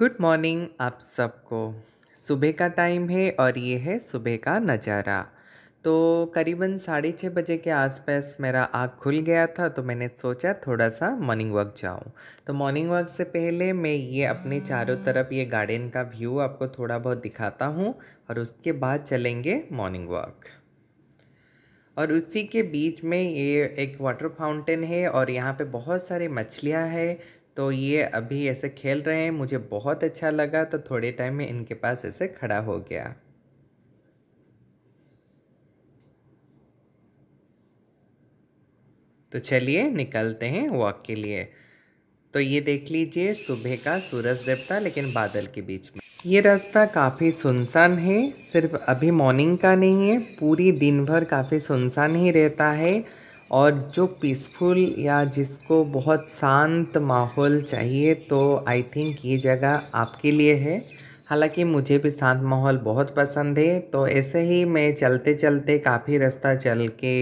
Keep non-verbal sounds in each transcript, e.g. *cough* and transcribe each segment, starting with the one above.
Good morning आप सबको सुबह का टाइम है और ये है सुबह का नज़ारा तो करीबन साढ़े छः बजे के आसपास मेरा आँख खुल गया था तो मैंने सोचा थोड़ा सा मॉर्निंग वॉक जाऊँ तो मॉर्निंग वॉक से पहले मैं ये अपने चारों तरफ ये गार्डन का व्यू आपको थोड़ा बहुत दिखाता हूँ और उसके बाद चलेंगे मॉर्निंग वॉक और उसी के बीच में ये एक वाटर फाउंटेन है और यहाँ पे बहुत सारे मछलियाँ हैं तो ये अभी ऐसे खेल रहे हैं मुझे बहुत अच्छा लगा तो थोड़े टाइम में इनके पास ऐसे खड़ा हो गया तो चलिए निकलते हैं वॉक के लिए तो ये देख लीजिए सुबह का सूरज देवता लेकिन बादल के बीच में ये रास्ता काफ़ी सुनसान है सिर्फ अभी मॉर्निंग का नहीं है पूरी दिन भर काफ़ी सुनसान ही रहता है और जो पीसफुल या जिसको बहुत शांत माहौल चाहिए तो आई थिंक ये जगह आपके लिए है हालांकि मुझे भी शांत माहौल बहुत पसंद है तो ऐसे ही मैं चलते चलते काफ़ी रास्ता चल के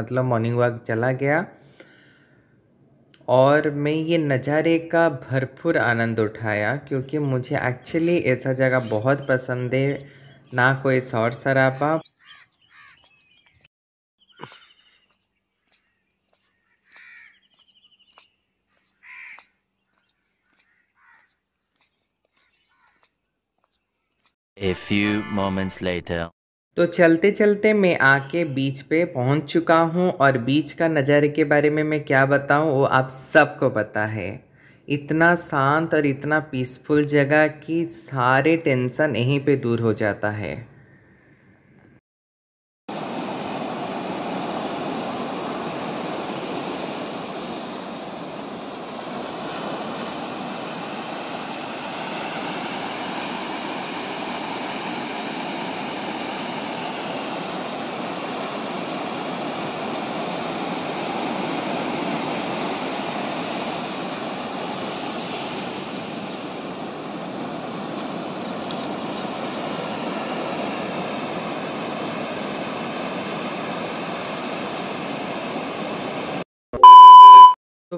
मतलब मॉर्निंग वॉक चला गया और मैं ये नज़ारे का भरपूर आनंद उठाया क्योंकि मुझे एक्चुअली ऐसा जगह बहुत पसंद है ना कोई शोर शराबा A few moments later. तो चलते चलते मैं आके बीच पे पहुंच चुका हूं और बीच का नज़ारे के बारे में मैं क्या बताऊं वो आप सबको पता है इतना शांत और इतना पीसफुल जगह कि सारे टेंशन यहीं पे दूर हो जाता है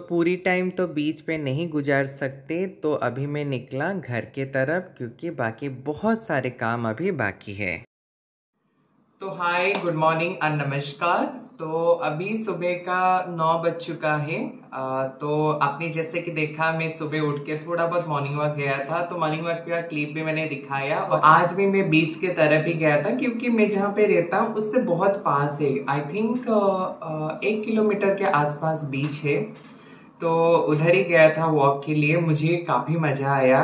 पूरी टाइम तो बीच पे नहीं गुजार सकते तो अभी मैं निकला घर के तरफ क्योंकि बाकी बहुत सारे काम अभी बाकी है तो हाय गुड मॉर्निंग और नमस्कार तो अभी सुबह का नौ बज चुका है आ, तो आपने जैसे कि देखा मैं सुबह उठ के थोड़ा बहुत मॉर्निंग वॉक गया था तो मॉर्निंग वॉक का क्लिप भी मैंने दिखाया और आज भी मैं बीच के तरफ ही गया था क्योंकि मैं जहाँ पे रहता हूँ उससे बहुत पास है आई थिंक एक किलोमीटर के आसपास बीच है तो उधर ही गया था वॉक के लिए मुझे काफ़ी मज़ा आया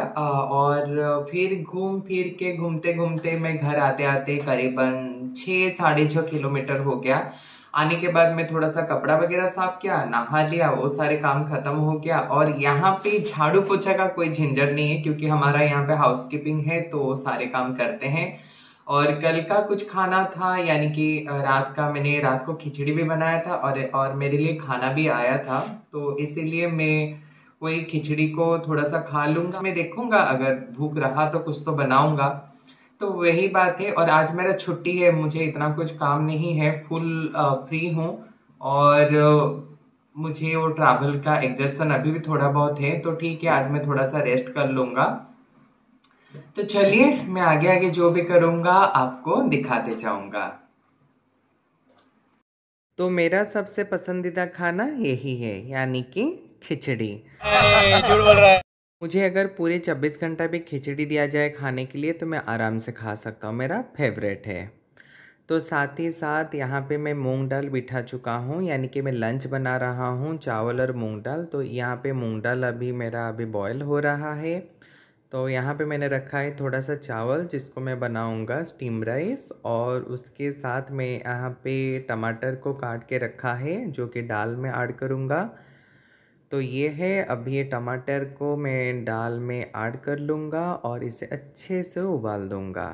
और फिर घूम फिर के घूमते घूमते मैं घर आते आते करीबन छः साढ़े छः किलोमीटर हो गया आने के बाद मैं थोड़ा सा कपड़ा वगैरह साफ किया नहा लिया वो सारे काम खत्म हो गया और यहाँ पे झाड़ू पोछा का कोई झंझट नहीं है क्योंकि हमारा यहाँ पे हाउस कीपिंग है तो सारे काम करते हैं और कल का कुछ खाना था यानी कि रात का मैंने रात को खिचड़ी भी बनाया था और और मेरे लिए खाना भी आया था तो इसीलिए मैं वही खिचड़ी को थोड़ा सा खा लूँगा मैं देखूँगा अगर भूख रहा तो कुछ तो बनाऊँगा तो वही बात है और आज मेरा छुट्टी है मुझे इतना कुछ काम नहीं है फुल फ्री हूँ और मुझे वो ट्रैवल का एग्जर्सन अभी भी थोड़ा बहुत है तो ठीक है आज मैं थोड़ा सा रेस्ट कर लूँगा तो चलिए मैं आगे आगे जो भी करूँगा आपको दिखाते जाऊँगा तो मेरा सबसे पसंदीदा खाना यही है यानी कि खिचड़ी मुझे अगर पूरे 24 घंटा भी खिचड़ी दिया जाए खाने के लिए तो मैं आराम से खा सकता हूँ मेरा फेवरेट है तो साथ ही साथ यहाँ पे मैं मूंग दाल बिठा चुका हूँ यानी कि मैं लंच बना रहा हूँ चावल और मूंग दाल तो यहाँ पे मूंग दाल अभी मेरा अभी बॉयल हो रहा है तो यहाँ पे मैंने रखा है थोड़ा सा चावल जिसको मैं बनाऊँगा स्टीम राइस और उसके साथ मैं यहाँ पे टमाटर को काट के रखा है जो कि दाल में ऐड करूँगा तो ये है अभी ये टमाटर को मैं दाल में ऐड कर लूँगा और इसे अच्छे से उबाल दूँगा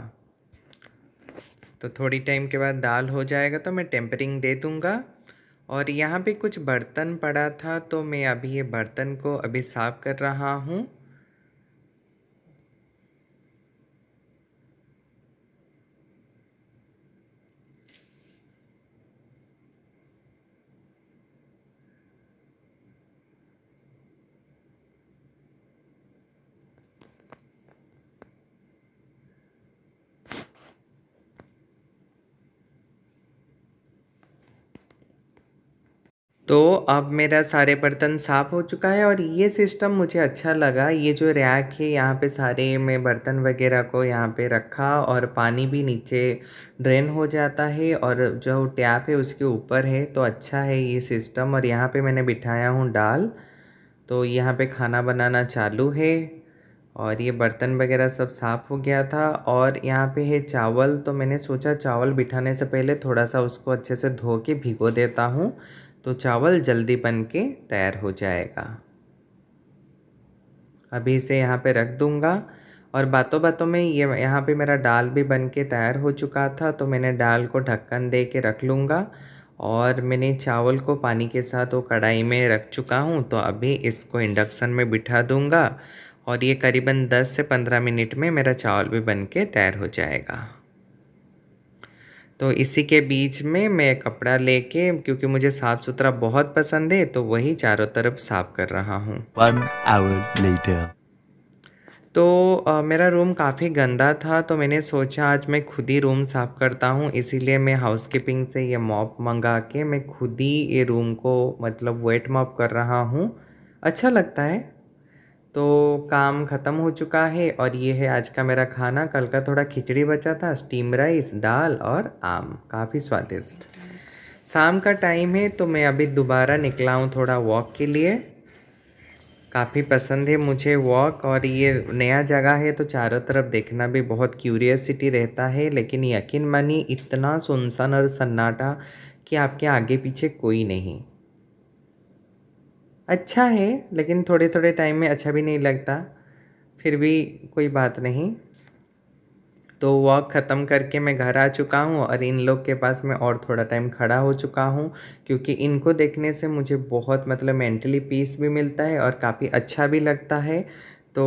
तो थोड़ी टाइम के बाद दाल हो जाएगा तो मैं टेम्परिंग दे दूँगा और यहाँ पे कुछ बर्तन पड़ा था तो मैं अभी ये बर्तन को अभी साफ़ कर रहा हूँ तो अब मेरा सारे बर्तन साफ़ हो चुका है और ये सिस्टम मुझे अच्छा लगा ये जो रैक है यहाँ पे सारे मैं बर्तन वगैरह को यहाँ पे रखा और पानी भी नीचे ड्रेन हो जाता है और जो टैप है उसके ऊपर है तो अच्छा है ये सिस्टम और यहाँ पे मैंने बिठाया हूँ डाल तो यहाँ पे खाना बनाना चालू है और ये बर्तन वगैरह सब साफ़ हो गया था और यहाँ पे है चावल तो मैंने सोचा चावल बिठाने से पहले थोड़ा सा उसको अच्छे से धो के भिगो देता हूँ तो चावल जल्दी बन के तैयार हो जाएगा अभी इसे यहाँ पे रख दूँगा और बातों बातों में ये यहाँ पे मेरा दाल भी बन के तैयार हो चुका था तो मैंने दाल को ढक्कन दे के रख लूँगा और मैंने चावल को पानी के साथ वो कढ़ाई में रख चुका हूँ तो अभी इसको इंडक्शन में बिठा दूँगा और ये करीबन 10 से 15 मिनट में मेरा चावल भी बन के तैयार हो जाएगा तो इसी के बीच में मैं कपड़ा लेके क्योंकि मुझे साफ सुथरा बहुत पसंद है तो वही चारों तरफ साफ कर रहा हूँ तो आ, मेरा रूम काफ़ी गंदा था तो मैंने सोचा आज मैं खुद ही रूम साफ़ करता हूँ इसीलिए मैं हाउस कीपिंग से ये मॉप मंगा के मैं खुद ही ये रूम को मतलब वेट मॉप कर रहा हूँ अच्छा लगता है तो काम ख़त्म हो चुका है और ये है आज का मेरा खाना कल का थोड़ा खिचड़ी बचा था स्टीम राइस दाल और आम काफ़ी स्वादिष्ट शाम का टाइम है तो मैं अभी दोबारा निकला हूँ थोड़ा वॉक के लिए काफ़ी पसंद है मुझे वॉक और ये नया जगह है तो चारों तरफ देखना भी बहुत क्यूरियसिटी रहता है लेकिन यकीन मानिए इतना सुनसान और सन्नाटा कि आपके आगे पीछे कोई नहीं अच्छा है लेकिन थोड़े थोड़े टाइम में अच्छा भी नहीं लगता फिर भी कोई बात नहीं तो वॉक ख़त्म करके मैं घर आ चुका हूँ और इन लोग के पास मैं और थोड़ा टाइम खड़ा हो चुका हूँ क्योंकि इनको देखने से मुझे बहुत मतलब मेंटली पीस भी मिलता है और काफ़ी अच्छा भी लगता है तो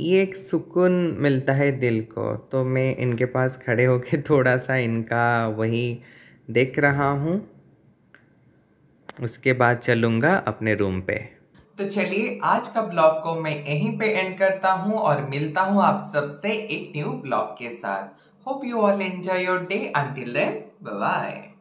ये एक सुकून मिलता है दिल को तो मैं इनके पास खड़े होके *laughs* थोड़ा सा इनका वही देख रहा हूँ उसके बाद चलूंगा अपने रूम पे तो चलिए आज का ब्लॉग को मैं यहीं पे एंड करता हूँ और मिलता हूँ आप सबसे एक न्यू ब्लॉग के साथ hope you all enjoy your day until then bye